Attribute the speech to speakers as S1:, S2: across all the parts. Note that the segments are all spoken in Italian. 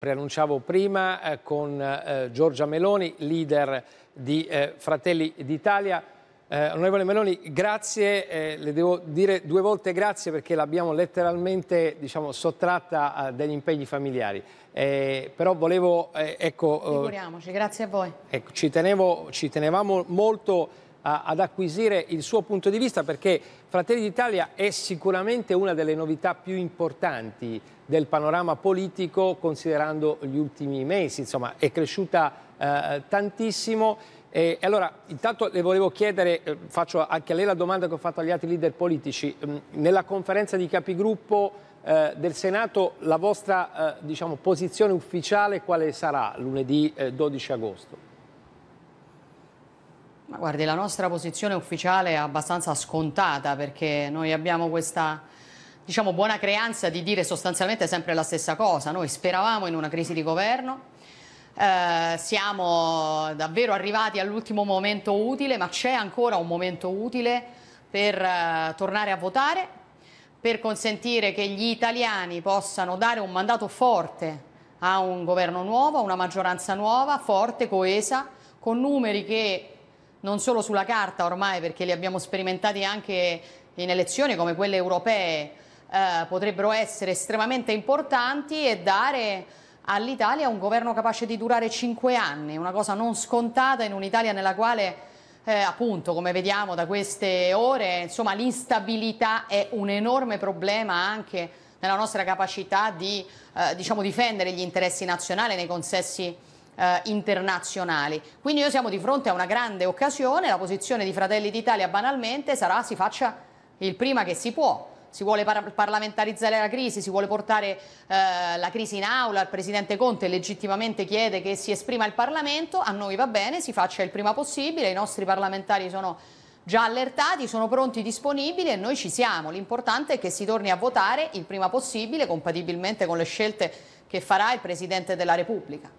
S1: Preannunciavo prima eh, con eh, Giorgia Meloni, leader di eh, Fratelli d'Italia. Eh, onorevole Meloni, grazie, eh, le devo dire due volte grazie perché l'abbiamo letteralmente diciamo, sottratta eh, dagli impegni familiari. però volevo... ecco, Figuriamoci,
S2: grazie a voi.
S1: Ecco, ci, tenevo, ci tenevamo molto a, ad acquisire il suo punto di vista perché Fratelli d'Italia è sicuramente una delle novità più importanti del panorama politico considerando gli ultimi mesi, insomma è cresciuta eh, tantissimo. E allora, intanto le volevo chiedere, eh, faccio anche a lei la domanda che ho fatto agli altri leader politici, mm, nella conferenza di capigruppo eh, del Senato la vostra eh, diciamo, posizione ufficiale quale sarà lunedì eh, 12 agosto?
S2: Ma guardi, la nostra posizione ufficiale è abbastanza scontata perché noi abbiamo questa diciamo, buona creanza di dire sostanzialmente sempre la stessa cosa. Noi speravamo in una crisi di governo, eh, siamo davvero arrivati all'ultimo momento utile, ma c'è ancora un momento utile per eh, tornare a votare, per consentire che gli italiani possano dare un mandato forte a un governo nuovo, a una maggioranza nuova, forte, coesa, con numeri che non solo sulla carta ormai perché li abbiamo sperimentati anche in elezioni come quelle europee eh, potrebbero essere estremamente importanti e dare all'Italia un governo capace di durare cinque anni, una cosa non scontata in un'Italia nella quale eh, appunto come vediamo da queste ore insomma l'instabilità è un enorme problema anche nella nostra capacità di eh, diciamo, difendere gli interessi nazionali nei consessi eh, internazionali. Quindi noi siamo di fronte a una grande occasione, la posizione di Fratelli d'Italia banalmente sarà si faccia il prima che si può si vuole par parlamentarizzare la crisi, si vuole portare eh, la crisi in aula, il Presidente Conte legittimamente chiede che si esprima il Parlamento, a noi va bene, si faccia il prima possibile, i nostri parlamentari sono già allertati, sono pronti, disponibili e noi ci siamo, l'importante è che si torni a votare il prima possibile compatibilmente con le scelte che farà il Presidente della Repubblica.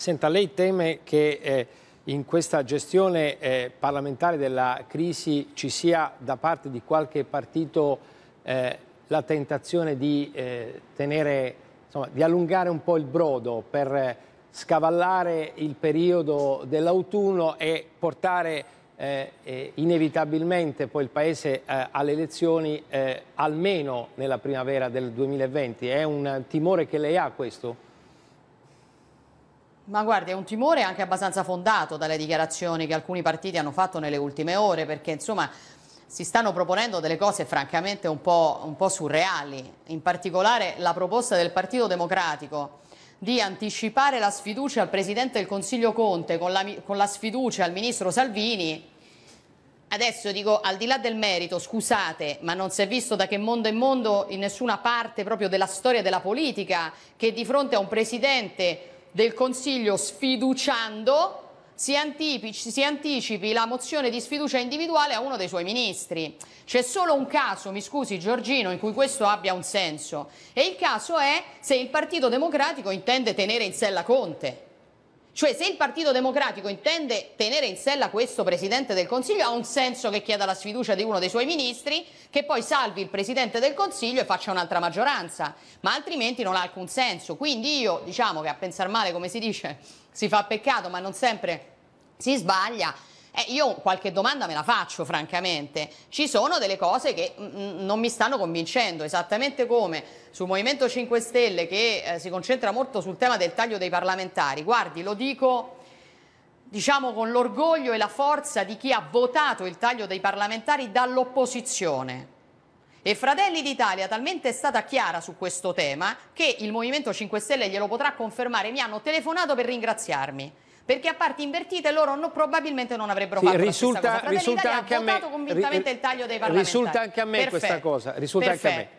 S1: Senta, lei teme che eh, in questa gestione eh, parlamentare della crisi ci sia da parte di qualche partito eh, la tentazione di, eh, tenere, insomma, di allungare un po' il brodo per scavallare il periodo dell'autunno e portare eh, inevitabilmente poi il Paese eh, alle elezioni eh, almeno nella primavera del 2020. È un timore che lei ha questo?
S2: Ma guardi, è un timore anche abbastanza fondato dalle dichiarazioni che alcuni partiti hanno fatto nelle ultime ore, perché insomma si stanno proponendo delle cose francamente un po', un po', surreali, in particolare la proposta del Partito Democratico di anticipare la sfiducia al Presidente del Consiglio Conte con la, con la sfiducia al Ministro Salvini. Adesso dico, al di là del merito, scusate, ma non si è visto da che mondo è mondo in nessuna parte proprio della storia della politica che di fronte a un Presidente del Consiglio sfiduciando si anticipi, si anticipi, la mozione di sfiducia individuale a uno dei suoi ministri. C'è solo un caso, mi scusi Giorgino, in cui questo abbia un senso e il caso è se il Partito Democratico intende tenere in sella Conte. Cioè se il Partito Democratico intende tenere in sella questo Presidente del Consiglio ha un senso che chieda la sfiducia di uno dei suoi ministri che poi salvi il Presidente del Consiglio e faccia un'altra maggioranza, ma altrimenti non ha alcun senso. Quindi io diciamo che a pensare male come si dice si fa peccato ma non sempre si sbaglia. Eh, io qualche domanda me la faccio, francamente. Ci sono delle cose che mh, mm, mm, non mi stanno convincendo, esattamente come sul Movimento 5 Stelle che eh, si concentra molto sul tema del taglio dei parlamentari. Guardi, lo dico diciamo con l'orgoglio e la forza di chi ha votato il taglio dei parlamentari dall'opposizione. E Fratelli d'Italia talmente è stata chiara su questo tema che il Movimento 5 Stelle glielo potrà confermare. Mi hanno telefonato per ringraziarmi perché a parti invertite loro no, probabilmente non avrebbero sì, fatto risulta, la stessa cosa. Anche ha votato me, convintamente ri, il taglio dei parlamentari. Risulta anche a me Perfetto. questa cosa, risulta Perfetto. anche a me.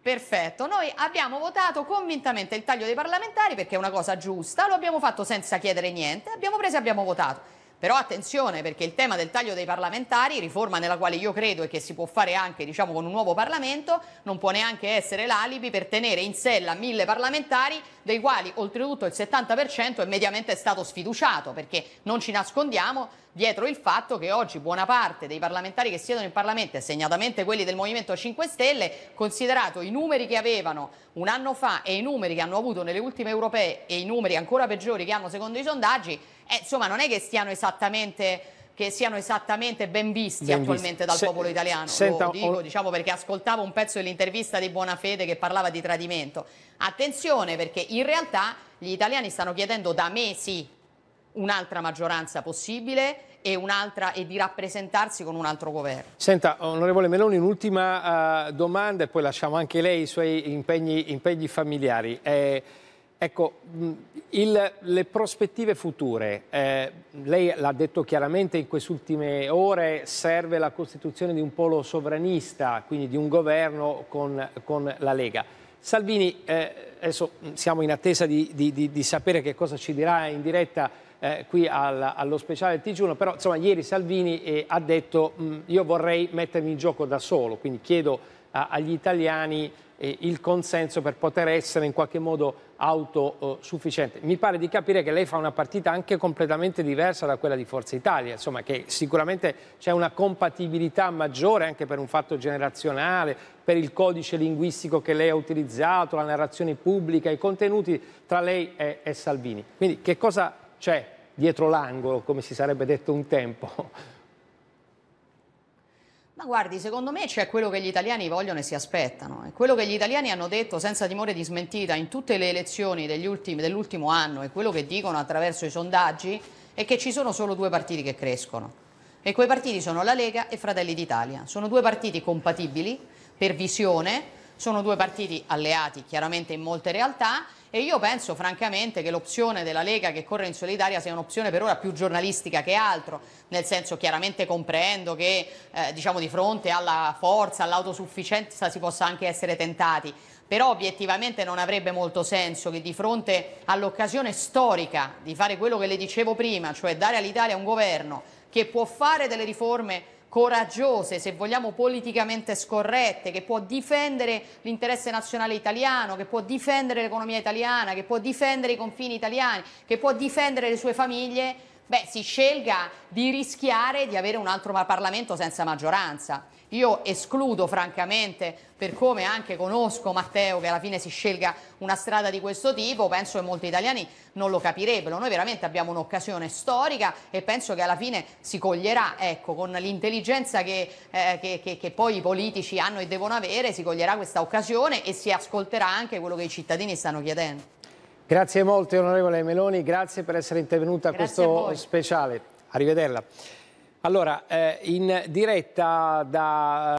S2: Perfetto, noi abbiamo votato convintamente il taglio dei parlamentari perché è una cosa giusta, lo abbiamo fatto senza chiedere niente, abbiamo preso e abbiamo votato. Però attenzione perché il tema del taglio dei parlamentari, riforma nella quale io credo e che si può fare anche diciamo, con un nuovo Parlamento, non può neanche essere l'alibi per tenere in sella mille parlamentari dei quali oltretutto il 70% è mediamente stato sfiduciato, perché non ci nascondiamo dietro il fatto che oggi buona parte dei parlamentari che siedono in Parlamento, e segnatamente quelli del Movimento 5 Stelle, considerato i numeri che avevano un anno fa e i numeri che hanno avuto nelle ultime europee e i numeri ancora peggiori che hanno secondo i sondaggi, eh, insomma non è che stiano esattamente che siano esattamente ben visti ben attualmente visti. dal Se, popolo italiano. Senta, Lo dico, ho... diciamo, perché ascoltavo un pezzo dell'intervista di Bonafede che parlava di tradimento. Attenzione perché in realtà gli italiani stanno chiedendo da mesi un'altra maggioranza possibile e, e di rappresentarsi con un altro governo.
S1: Senta, onorevole Meloni, un'ultima uh, domanda e poi lasciamo anche lei i suoi impegni, impegni familiari. Eh, Ecco, il, le prospettive future, eh, lei l'ha detto chiaramente in queste ultime ore, serve la costituzione di un polo sovranista, quindi di un governo con, con la Lega. Salvini, eh, adesso siamo in attesa di, di, di, di, sapere che cosa ci dirà in diretta eh, qui al, allo speciale TG1, però insomma ieri Salvini eh, ha detto mh, io vorrei mettermi in gioco da solo, quindi chiedo a, agli italiani eh, il consenso per poter essere in qualche modo autosufficiente. Mi pare di capire che lei fa una partita anche completamente diversa da quella di Forza Italia, insomma che sicuramente c'è una compatibilità maggiore anche per un fatto generazionale, per il codice linguistico che lei ha utilizzato, la narrazione pubblica, i contenuti tra lei e, e Salvini. Quindi che cosa c'è dietro l'angolo, come si sarebbe detto un tempo?
S2: Ma guardi, secondo me c'è quello che gli italiani vogliono e si aspettano. E quello che gli italiani hanno detto senza timore di smentita in tutte le elezioni ultimi, dell'ultimo anno e quello che dicono attraverso i sondaggi è che ci sono solo due partiti che crescono. E quei partiti sono la Lega e Fratelli d'Italia. Sono due partiti compatibili per visione, sono due partiti alleati chiaramente in molte realtà e io penso francamente che l'opzione della Lega che corre in solitaria sia un'opzione per ora più giornalistica che altro, nel senso chiaramente comprendo che eh, diciamo di fronte alla forza, all'autosufficienza si possa anche essere tentati, però obiettivamente non avrebbe molto senso che di fronte all'occasione storica di fare quello che le dicevo prima, cioè dare all'Italia un governo che può fare delle riforme coraggiose, se vogliamo politicamente scorrette, che può difendere l'interesse nazionale italiano, che può difendere l'economia italiana, che può difendere i confini italiani, che può difendere le sue famiglie, beh, si scelga di rischiare di avere un altro Parlamento senza maggioranza. Io escludo francamente, per come anche conosco Matteo, che alla fine si scelga una strada di questo tipo, penso che molti italiani non lo capirebbero. Noi veramente abbiamo un'occasione storica e penso che alla fine si coglierà, ecco, con l'intelligenza che, eh, che, che, che, poi i politici hanno e devono avere, si coglierà questa occasione e si ascolterà anche quello che i cittadini stanno chiedendo.
S1: Grazie molte onorevole Meloni, grazie per essere intervenuta a questo a speciale. Arrivederla. Allora, eh, in diretta da...